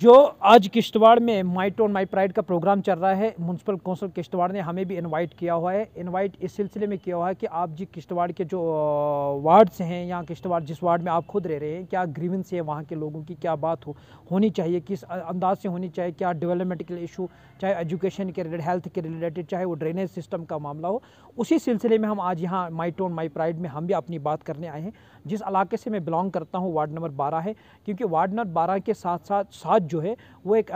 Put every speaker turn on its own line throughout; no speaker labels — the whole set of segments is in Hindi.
जो आज किश्तवाड़ में माइट ऑन माई प्राइड का प्रोग्राम चल रहा है म्यूनसिपल काउंसिल किश्तवाड़ ने हमें भी इनवाइट किया हुआ है इनवाइट इस सिलसिले में किया हुआ है कि आप जी किश्तवाड़ के जो वार्ड्स हैं या किश्तवाड़ जिस वार्ड में आप खुद रह रहे हैं क्या ग्रीवेंस है वहाँ के लोगों की क्या बात हो होनी चाहिए किस अंदाज से होनी चाहिए क्या डेवलपमेंट के इशू चाहे एजुकेशन के रिलेटेड हेल्थ के रिलेटेड चाहे वो ड्रेनेज सिस्टम का मामला हो उसी सिलसिले में हम आज यहाँ माइट ऑन माई प्राइड में हम भी अपनी बात करने आए हैं जिस इलाके से मैं बिलोंग करता हूँ वार्ड नंबर बारह है क्योंकि वार्ड नंबर बारह के साथ साथ साथ जो है वो एक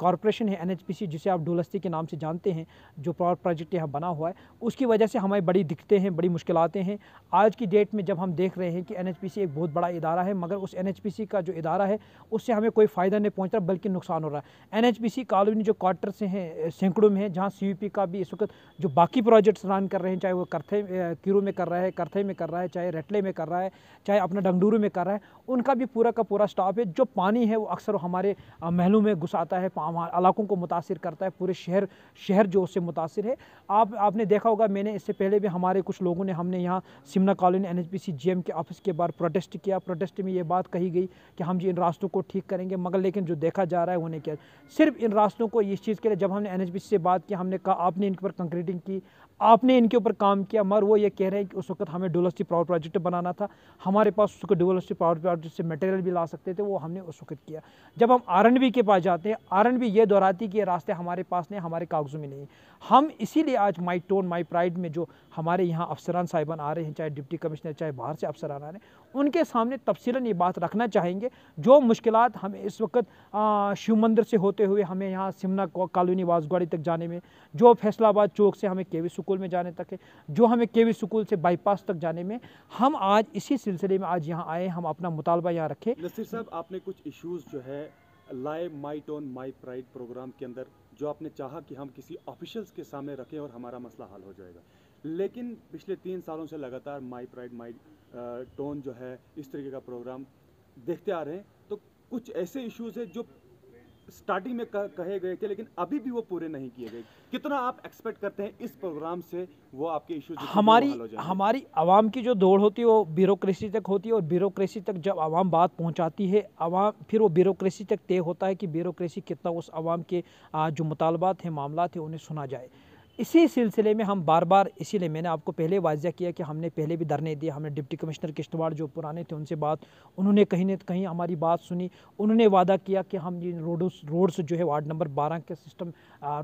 कॉरपोरेशन है एन जिसे आप डोलस्ती के नाम से जानते हैं जो पावर प्रोजेक्ट यहाँ बना हुआ है उसकी वजह से हमें बड़ी दिक्कतें हैं बड़ी मुश्किल हैं आज की डेट में जब हम देख रहे हैं कि एन एक बहुत बड़ा इदारा है मगर उस एन का जो इदारा है उससे हमें कोई फ़ायदा नहीं पहुँच रहा बल्कि नुकसान हो रहा है एन कॉलोनी जो क्वार्टर से हैं सैकड़ों में है जहाँ सी का भी इस वक्त जो बाकी प्रोजेक्ट्स रन कर रहे हैं चाहे वो करथे किरू में कर रहा है करथे में कर रहा है चाहे रेटले में कर रहा है चाहे अपना डंगडूरू में कर रहा है उनका भी पूरा का पूरा स्टाफ है जो पानी है वो अक्सर हमारे महलों में घुसाता है इलाकों को मुतासर करता है पूरे शहर शहर जो उससे मुतासर है आप आपने देखा होगा मैंने इससे पहले भी हमारे कुछ लोगों ने हमने यहाँ सिमना कॉलोनी एन एच के ऑफिस के बाहर प्रोटेस्ट किया प्रोटेस्ट में ये बात कही गई कि हम जी इन रास्तों को ठीक करेंगे मगर लेकिन जो देखा जा रहा है उन्हें क्या सिर्फ इन रास्तों को इस चीज़ के लिए जब हमने एन से बात की हमने कहा आपने इन पर कंक्रीटिंग की आपने इनके ऊपर काम किया मगर वो ये कह रहे हैं कि उस वक्त हमें डुलस्टी पावर प्रोजेक्ट बनाना था हमारे पास उस वक्त पावर प्रोजेक्ट से मटेरियल भी ला सकते थे वो हमने उस वक्त किया जब हम आर के पास जाते हैं आर एन ये दोहराती कि ये रास्ते हमारे पास नहीं हमारे कागज़ों में नहीं हम इसीलिए आज माई टोन माई प्राइड में जो हमारे यहाँ अफसरान साहिबान आ रहे हैं चाहे डिप्टी कमिश्नर चाहे बाहर से अफसरान आ रहे हैं उनके सामने तफसीला ये बात रखना चाहेंगे जो मुश्किल हमें इस वक्त शिव मंदिर से होते हुए हमें यहाँ सिमना कॉलोनी वासगवाड़ी तक जाने में जो फैसलाबाद चौक से हमें केवी सुकूल में जाने तक है जो हमें केवी सुकूल से बाईपास तक जाने में हम आज इसी सिलसिले में आज यहाँ आए हम अपना मुतालबा यहाँ रखें नसीर साहब
आपने कुछ इशूज़ जो है live my town my pride program के अंदर जो आपने चाहा कि हम किसी ऑफिशल्स के सामने रखें और हमारा मसला हल हो जाएगा लेकिन पिछले तीन सालों से लगातार माई प्राइड माई टोन जो है इस तरीके का प्रोग्राम देखते आ रहे हैं तो कुछ ऐसे इश्यूज हैं जो स्टार्टिंग में कहे गए थे लेकिन अभी भी वो पूरे नहीं किए गए कितना आप एक्सपेक्ट करते हैं इस प्रोग्राम से वो आपके इश्यूज हमारी हमारी
आवाम की जो दौड़ होती है वो ब्यूरोक्रेसी तक होती है और ब्यूरोक्रेसी तक जब आवाम बात पहुंचाती है आवाम फिर वो ब्यूरोक्रेसी तक तय होता है कि ब्यूरोक्रेसी कितना उस आवाम के जो मुतालबात हैं मामला हैं उन्हें सुना जाए इसी सिलसिले में हम बार बार इसीलिए मैंने आपको पहले वाजिया किया कि हमने पहले भी धरने दिए हमने डिप्टी कमिश्नर किश्तवाड़ जो पुराने थे उनसे बात उन्होंने कहीं ना कहीं हमारी बात सुनी उन्होंने वादा किया कि हम ये रोडों रोड्स जो है वार्ड नंबर बारह के सिस्टम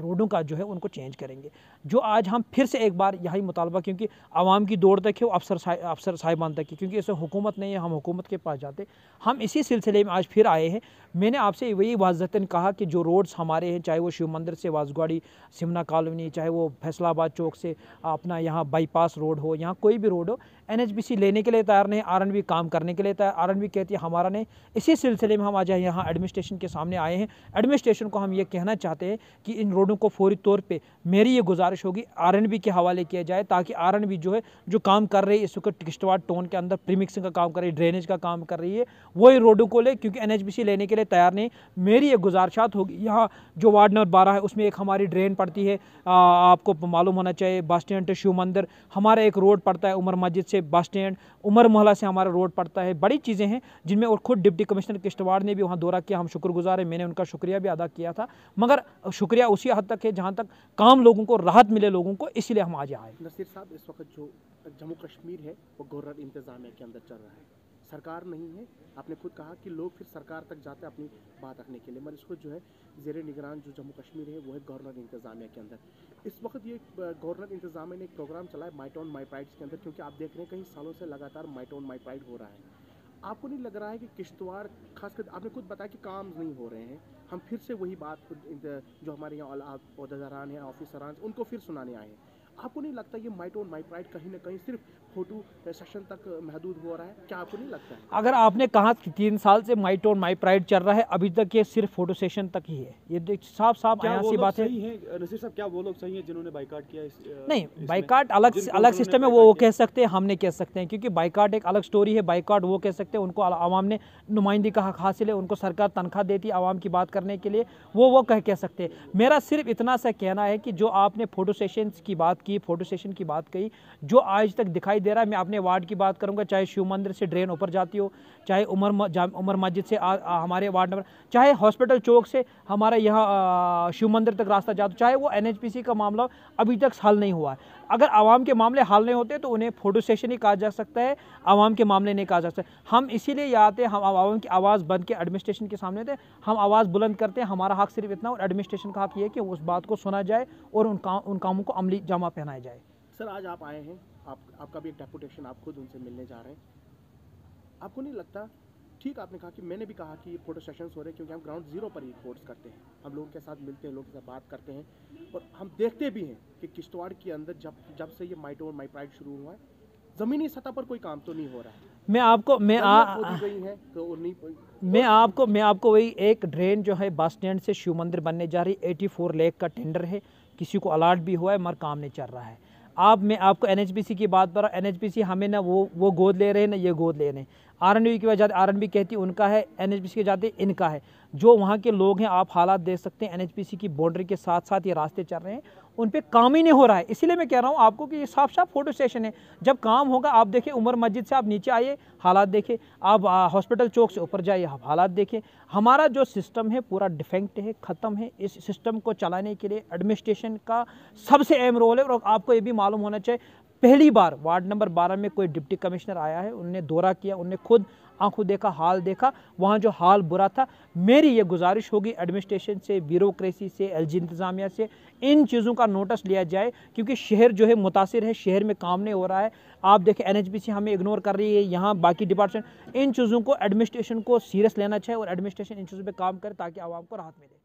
रोडों का जो है उनको चेंज करेंगे जो आज हम फिर से एक बार यही मुतालबा क्योंकि आवाम की दौड़ तक है अफसर अफसर साहिबान तक है क्योंकि इसमें हुकूमत नहीं है हम हुकूमत के पास जाते हम इसी सिलसिले में आज फिर आए हैं मैंने आपसे वही वाजहतन कहा कि जो रोड्स हमारे हैं चाहे वो शिव मंदिर से वाजगवाड़ी सिमना कॉलोनी चाहे वो फैसलाबाद चौक से अपना यहाँ बाईपास रोड हो यहाँ कोई भी रोड हो एन लेने के लिए तैयार नहीं आर काम करने के लिए तैयार आर कहती है हमारा नहीं इसी सिलसिले में हम आज यहाँ एडमिनिस्ट्रेशन के सामने आए हैं एडमिनिस्ट्रेशन को हम ये कहना चाहते हैं कि इन रोडों को फौरी तौर पर मेरी ये गुजारिश होगी आर के हवाले किया जाए ताकि आर जो है जो काम कर रही है इस वक्त किश्तवाड़ टोन के अंदर प्रीमिक्सिंग का काम कर रही है ड्रेनेज का काम कर रही है वही रोडों को ले क्योंकि एन लेने के लिए लिए तैयार नहीं मेरी एक गुजारशात होगी यहाँ जो वार्ड नंबर बारह है उसमें एक हमारी ड्रेन पड़ती है आ, आपको मालूम होना चाहिए बस स्टैंड टू शिव मंदिर हमारा एक रोड पड़ता है उमर मस्जिद से बस स्टैंड उमर मोहला से हमारा रोड पड़ता है बड़ी चीज़ें हैं जिनमें और खुद डिप्टी कमिश्नर किश्तवाड़ ने भी वहाँ दौरा किया हम शुक्रगुजार हैं मैंने उनका शुक्रिया भी अदा किया था मगर शुक्रिया उसी हद तक है जहाँ तक काम लोगों को राहत मिले लोगों को इसलिए हम आज आए
नसीर साहब इस वक्त जो जम्मू कश्मीर है वो गवर्नर इंतजामिया के अंदर चल रहा है सरकार नहीं है आपने खुद कहा कि लोग फिर सरकार तक जाते हैं अपनी बात रखने के लिए मगर इसको जो है जेर निगरान जो जम्मू कश्मीर है वो है गवर्नर इंतज़ामिया के अंदर इस वक्त ये गवर्नर इंतज़ामिया ने एक प्रोग्राम चलाया माइट ऑन माई प्राइड्स के अंदर क्योंकि आप देख रहे हैं कई सालों से लगातार माइट ऑन माई प्राइड हो रहा है आपको नहीं लग रहा है कि किश्तवाड़ खासकर आपने खुद बताया कि काम नहीं हो रहे हैं हम फिर से वही बात जो हमारे यहाँ अहदेदारान हैं ऑफिसरान उनको फिर सुनाने आए हैं आपको नहीं लगता ये माइट ऑन माई प्राइड कहीं ना कहीं सिर्फ फोटो सेक्शन तक महदूद हो रहा है क्या आपको नहीं लगता है
अगर आपने कहा कि तीन साल से माई टोन माई प्राइड चल रहा है अभी तक ये सिर्फ फोटो सेशन तक ही है ये साफ साफ यहाँ सी बात है
नसीर साहब क्या वो लोग सही है जिन्होंने बाइकाट किया इस,
नहीं बाइकाट अलग अलग सिस्टम है वो वो कह सकते हैं हमने कह सकते हैं क्योंकि बाइकाट एक अलग स्टोरी है बाइकाट वो कह सकते हैं उनको आवाम ने नुमाइंदी का हक हासिल है उनको सरकार तनख्वाह देती है आवाम की बात करने के लिए वो वो कह कह सकते हैं मेरा सिर्फ इतना सा कहना है कि जो आपने फोटो सेशन की बात की फोटो सेशन की बात कही जो आज तक दिखाई दे रहा है मैं अपने वार्ड की बात करूँगा चाहे शिव मंदिर से ड्रेन ऊपर जाती हो चाहे उमर उमर मस्जिद से आ, आ, हमारे वार्ड नंबर चाहे हॉस्पिटल चौक से हमारा यहाँ शिव मंदिर तक रास्ता जाता चाहे वो एन का मामला अभी तक हल नहीं हुआ है अगर आवाम के मामले हल नहीं होते तो उन्हें फोटो सेशन ही कहा जा सकता है आवाम के मामले नहीं कहा जा सकता हम इसीलिए यहाँ आते हैं हम आवाम की आवाज़ बन के एडमिनिस्ट्रेशन के सामने थे हम आवाज़ बुलंद करते हैं हमारा हक सिर्फ इतना और एडमिनिस्ट्रेशन का हक ये है कि उस बात को सुना जाए और उन काम उन कामों को अमली जमा पहनाया जाए
सर आज आप आए हैं आप आपका भी एक डेपुटेशन आप खुद उनसे मिलने जा रहे हैं आपको नहीं लगता ठीक आपने कहा कि मैंने भी कहा कि ये फोटो सेशंस हो रहे हैं क्योंकि हम ग्राउंड जीरो पर ही कोर्स करते हैं हम लोगों के साथ मिलते हैं लोगों के साथ बात करते हैं और हम देखते भी हैं कि किश्तवाड़ के अंदर जब जब से ये माइटो और माइप्राइड शुरू हुआ है ज़मीनी सतह पर कोई काम तो नहीं हो रहा है
मैं आपको मैं आ, गई
है तो नहीं
मैं आपको मैं आपको वही एक ड्रेन जो है बस स्टैंड से शिव मंदिर बनने जा रही एटी लेक का टेंडर है किसी को अलर्ट भी हुआ है मगर काम नहीं चल रहा है आप मैं आपको एन की बात पर एन एच हमें ना वो वो गोद ले रहे हैं ना ये गोद ले रहे हैं आर एन की वजह आर एन कहती उनका है एन एच के जाते इनका है जो वहाँ के लोग हैं आप हालात देख सकते हैं एन की बाउंड्री के साथ साथ ये रास्ते चल रहे हैं उन पर काम ही नहीं हो रहा है इसीलिए मैं कह रहा हूँ आपको कि ये साफ साफ फोटो स्टेशन है जब काम होगा आप देखें उमर मस्जिद से आप नीचे आइए हालात देखें आप हॉस्पिटल चौक से ऊपर जाइए आप हालात देखें हमारा जो सिस्टम है पूरा डिफेंक्ट है ख़त्म है इस सिस्टम को चलाने के लिए एडमिनिस्ट्रेशन का सबसे अहम रोल है और आपको ये भी मालूम होना चाहिए पहली बार वार्ड नंबर बारह में कोई डिप्टी कमिश्नर आया है उनने दौरा किया उनने खुद आंखों देखा हाल देखा वहाँ जो हाल बुरा था मेरी ये गुजारिश होगी एडमिनिस्ट्रेशन से ब्यूरोक्रेसी से एल इंतज़ामिया से इन चीज़ों का नोटिस लिया जाए क्योंकि शहर जो है मुतासर है शहर में काम नहीं हो रहा है आप देखें एन हमें इग्नोर कर रही है यहाँ बाकी डिपार्टमेंट इन चीज़ों को एडमिनिस्ट्रेशन को सीरियस लेना चाहिए और एडमिनिस्ट्रेशन इन चीज़ों पर काम करे ताकि आवाम को राहत मिले